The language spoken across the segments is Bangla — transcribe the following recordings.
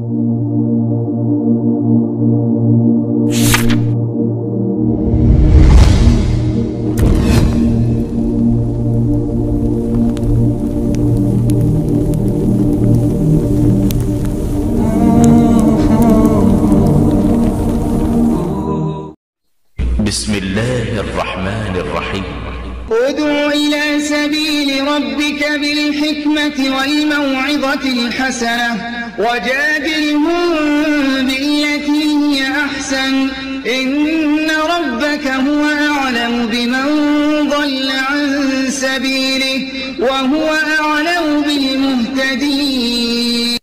Thank you. سبيل ربك بالحكمة والموعظة الحسنة وجادلهم بالتي هي أحسن إن ربك هو أعلم بمن ضل عن سبيله وهو أعلم بالمهتدين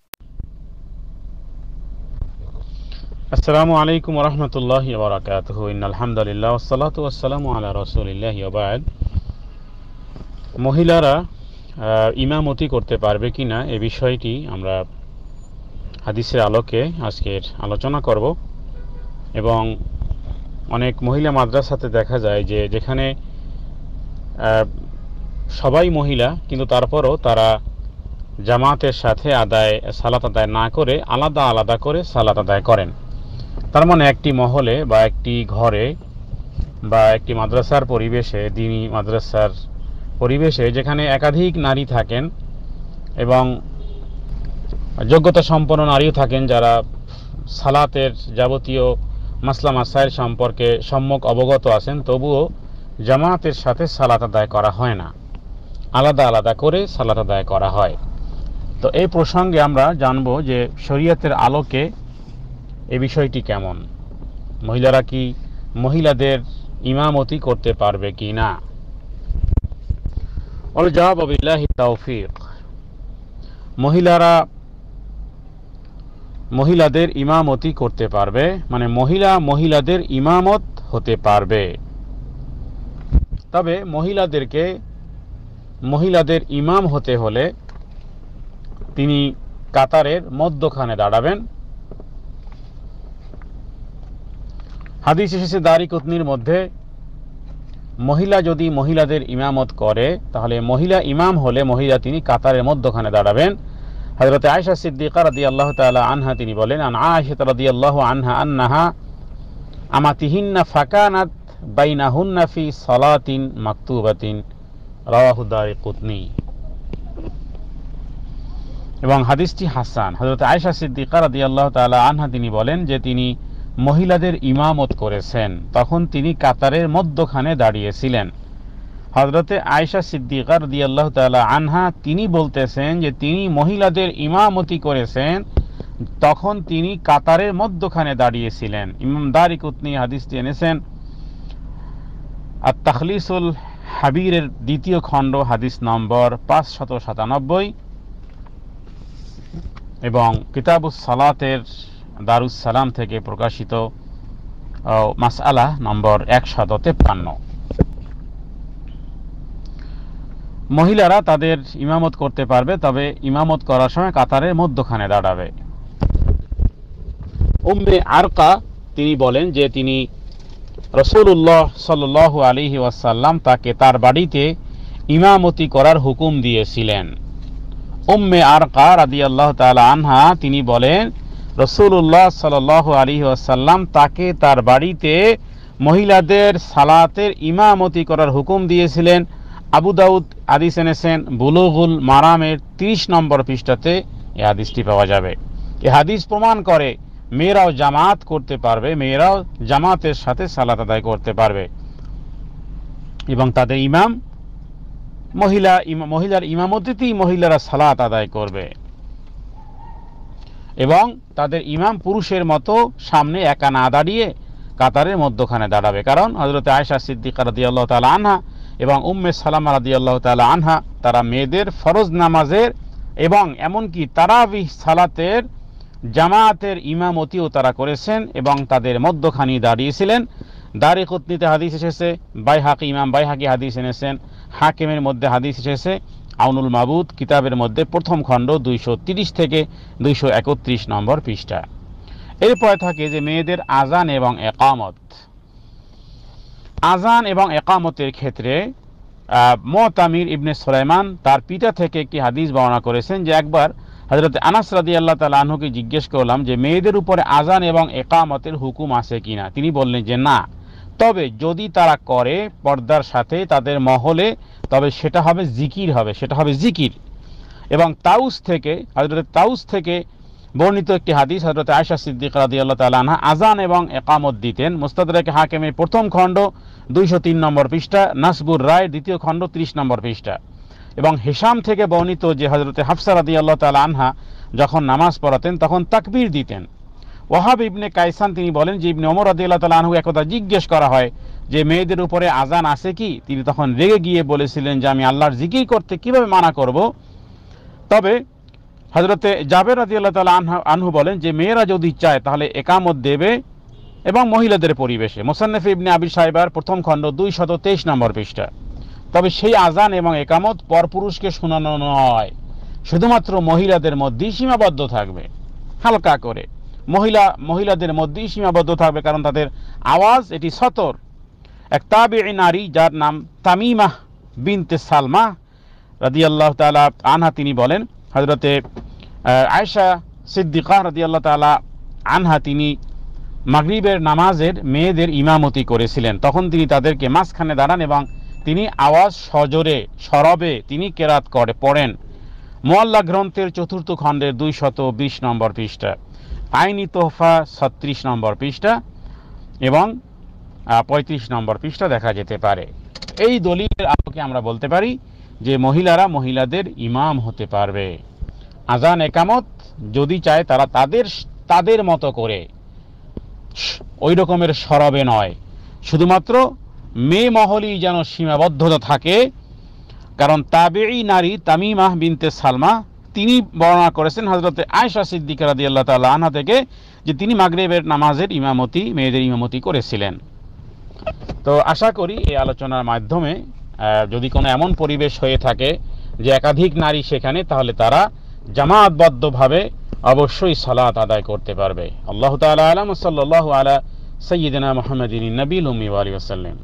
السلام عليكم ورحمة الله وبركاته إن الحمد لله والصلاة والسلام على رسول الله وبعد মহিলারা ইমামতি করতে পারবে কি না এ বিষয়টি আমরা হাদিসের আলোকে আজকের আলোচনা করব এবং অনেক মহিলা মাদ্রাসাতে দেখা যায় যে যেখানে সবাই মহিলা কিন্তু তারপরও তারা জামাতের সাথে আদায় সালাত আদায় না করে আলাদা আলাদা করে সালাত আদায় করেন তার মানে একটি মহলে বা একটি ঘরে বা একটি মাদ্রাসার পরিবেশে দিনী মাদ্রাসার পরিবেশে যেখানে একাধিক নারী থাকেন এবং যোগ্যতা সম্পন্ন নারীও থাকেন যারা সালাতের যাবতীয় মাসলা মাসাইল সম্পর্কে সম্যক অবগত আছেন তবুও জামাতের সাথে সালাত আদায় করা হয় না আলাদা আলাদা করে সালাত আদায় করা হয় তো এই প্রসঙ্গে আমরা জানব যে শরীয়তের আলোকে এ বিষয়টি কেমন মহিলারা কি মহিলাদের ইমামতি করতে পারবে কি না তৌফিক মহিলারা মহিলাদের ইমামতি করতে পারবে মানে মহিলা মহিলাদের ইমামত হতে পারবে তবে মহিলাদেরকে মহিলাদের ইমাম হতে হলে তিনি কাতারের মধ্যখানে দাঁড়াবেন হাদিস এসেছে দারি কুতনির মধ্যে মহিলা যদি মহিলাদের ইমামত করে তাহলে মহিলা ইমাম হলে মহিলা তিনি কাতারের মধ্যখানে দাঁড়াবেন হজরত আয়সা সিদ্দিকা রাদি আল্লাহ তালা আনহা তিনি বলেন আন আয়সা রাদি আল্লাহ আনহা আন্নাহা আমাতিহিন্না ফাকানাত বাইনাহুন্না ফি সলাতিন মাকতুবাতিন রাহুদার কুতনি এবং হাদিসটি হাসান হজরত আয়সা সিদ্দিকা রাদি আল্লাহ তালা আনহা তিনি বলেন যে তিনি মহিলাদের ইমামত করেছেন তখন তিনি কাতারের মধ্যখানে দাঁড়িয়েছিলেন হজরতে আয়সা সিদ্দিকার দিয়াল্লাহ তালা আনহা তিনি বলতেছেন যে তিনি মহিলাদের ইমামতি করেছেন তখন তিনি কাতারের মধ্যখানে দাঁড়িয়েছিলেন ইমাম দারিকুতনি হাদিসটি এনেছেন আর তাখলিসুল হাবিরের দ্বিতীয় খণ্ড হাদিস নম্বর পাঁচ শত সাতানব্বই এবং কিতাবুস সালাতের দারুসালাম থেকে প্রকাশিত মাসালা নম্বর একশত তেপ্পান্ন মহিলারা তাদের ইমামত করতে পারবে তবে ইমামত করার সময় কাতারের মধ্যখানে দাঁড়াবে উম্মে আরকা তিনি বলেন যে তিনি রসুল্লাহ সাল আলিহি ওয়াসাল্লাম তাকে তার বাড়িতে ইমামতি করার হুকুম দিয়েছিলেন উম্মে আরকা রাদি আল্লাহ তালা আনহা তিনি বলেন রসুল্লাহ সাল আলী আসাল্লাম তাকে তার বাড়িতে মহিলাদের সালাতের ইমামতি করার হুকুম দিয়েছিলেন আবু দাউদ আদিস এনেছেন বুলুগুল মারামের ৩০ নম্বর পৃষ্ঠাতে এ হাদিসটি পাওয়া যাবে এ হাদিস প্রমাণ করে মেয়েরাও জামাত করতে পারবে মেয়েরাও জামাতের সাথে সালাত আদায় করতে পারবে এবং তাদের ইমাম মহিলা মহিলার ইমামতিতেই মহিলারা সালাত আদায় করবে এবং তাদের ইমাম পুরুষের মতো সামনে একা না দাঁড়িয়ে কাতারের মধ্যখানে দাঁড়াবে কারণ হজরত আয়সা সিদ্দিকা রাদি আল্লাহ তালা আনহা এবং উম্মে সালাম রাদি আল্লাহ তালা আনহা তারা মেয়েদের ফরজ নামাজের এবং এমনকি তারাবি সালাতের জামায়াতের ইমামতিও তারা করেছেন এবং তাদের মধ্যখানি দাঁড়িয়েছিলেন দারি কুতনিতে হাদিস এসেছে বাইহাকি ইমাম বাইহাকি হাদিস এনেছেন হাকিমের মধ্যে হাদিস এসেছে আউনুল মাবুদ কিতাবের মধ্যে প্রথম খণ্ড দুইশো থেকে দুইশো নম্বর পৃষ্ঠা এরপরে থাকে যে মেয়েদের আজান এবং একামত আজান এবং একামতের ক্ষেত্রে মতামির ইবনে সুলাইমান তার পিতা থেকে একটি হাদিস বর্ণনা করেছেন যে একবার হজরত আনাস রাদি আল্লাহ তালা আনহুকে জিজ্ঞেস করলাম যে মেয়েদের উপরে আজান এবং একামতের হুকুম আছে কিনা তিনি বললেন যে না তবে যদি তারা করে পর্দার সাথে তাদের মহলে তবে সেটা হবে জিকির হবে সেটা হবে জিকির এবং তাউস থেকে হজরত তাউস থেকে বর্ণিত একটি হাদিস হজরত আয়সা সিদ্দিক রাদি আল্লাহ তালা আজান এবং একামত দিতেন মুস্তাদরাকে হাকেমের প্রথম খণ্ড দুইশো তিন নম্বর পৃষ্ঠা নাসবুর রায় দ্বিতীয় খণ্ড ত্রিশ নম্বর পৃষ্ঠা এবং হেসাম থেকে বর্ণিত যে হজরত হাফসা রাদি আল্লাহ তালা আনহা যখন নামাজ পড়াতেন তখন তাকবীর দিতেন ওহাব ইবনে কাইসান তিনি বলেন যে ইবনে অমর আদিল্লাহ তাল আনহু একথা জিজ্ঞেস করা হয় যে মেয়েদের উপরে আজান আসে কি তিনি তখন রেগে গিয়ে বলেছিলেন যে আমি আল্লাহর জিকির করতে কিভাবে মানা করব তবে হজরতে জাবের আদি আল্লাহ তালা আনহু বলেন যে মেয়েরা যদি চায় তাহলে একামত দেবে এবং মহিলাদের পরিবেশে মোসান্নেফ ইবনে আবির সাহেবার প্রথম খণ্ড দুই শত তেইশ নম্বর পৃষ্ঠা তবে সেই আজান এবং একামত পরপুরুষকে শোনানো নয় শুধুমাত্র মহিলাদের মধ্যেই সীমাবদ্ধ থাকবে হালকা করে মহিলা মহিলাদের মধ্যেই সীমাবদ্ধ থাকবে কারণ তাদের আওয়াজ এটি সতর এক তাবে নারী যার নাম তামিমাহ বিনতে সালমা রাদি আল্লাহ তালা আনহা তিনি বলেন হজরতে আয়সা সিদ্দিকা রাদি আল্লাহ তালা আনহা তিনি মাগরিবের নামাজের মেয়েদের ইমামতি করেছিলেন তখন তিনি তাদেরকে মাঝখানে দাঁড়ান এবং তিনি আওয়াজ সজরে সরবে তিনি কেরাত করে পড়েন মোয়াল্লা গ্রন্থের চতুর্থ খণ্ডের দুই শত বিশ নম্বর পৃষ্ঠা আইনি তোহফা ছত্রিশ নম্বর পৃষ্ঠা এবং পঁয়ত্রিশ নম্বর পৃষ্ঠা দেখা যেতে পারে এই দলিলের আলোকে আমরা বলতে পারি যে মহিলারা মহিলাদের ইমাম হতে পারবে আজান একামত যদি চায় তারা তাদের তাদের মতো করে ওই রকমের সরবে নয় শুধুমাত্র মেয়ে মহলই যেন সীমাবদ্ধতা থাকে কারণ তাবেই নারী তামিমাহ বিনতে সালমা তিনি বর্ণনা করেছেন হজরত আয়সা সিদ্দিক রাদি আল্লাহ তাল্লাহ আনহা থেকে যে তিনি মাগরেবের নামাজের ইমামতি মেয়েদের ইমামতি করেছিলেন তো আশা করি এই আলোচনার মাধ্যমে যদি কোনো এমন পরিবেশ হয়ে থাকে যে একাধিক নারী সেখানে তাহলে তারা জামাতবদ্ধভাবে অবশ্যই সালাত আদায় করতে পারবে আল্লাহ তালা আলম সাল্লাহ আলা সৈয়দিনা মোহাম্মদিন নবীল উমি আলী আসাল্লাম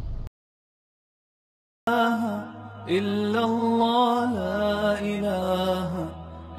إلا الله لا إله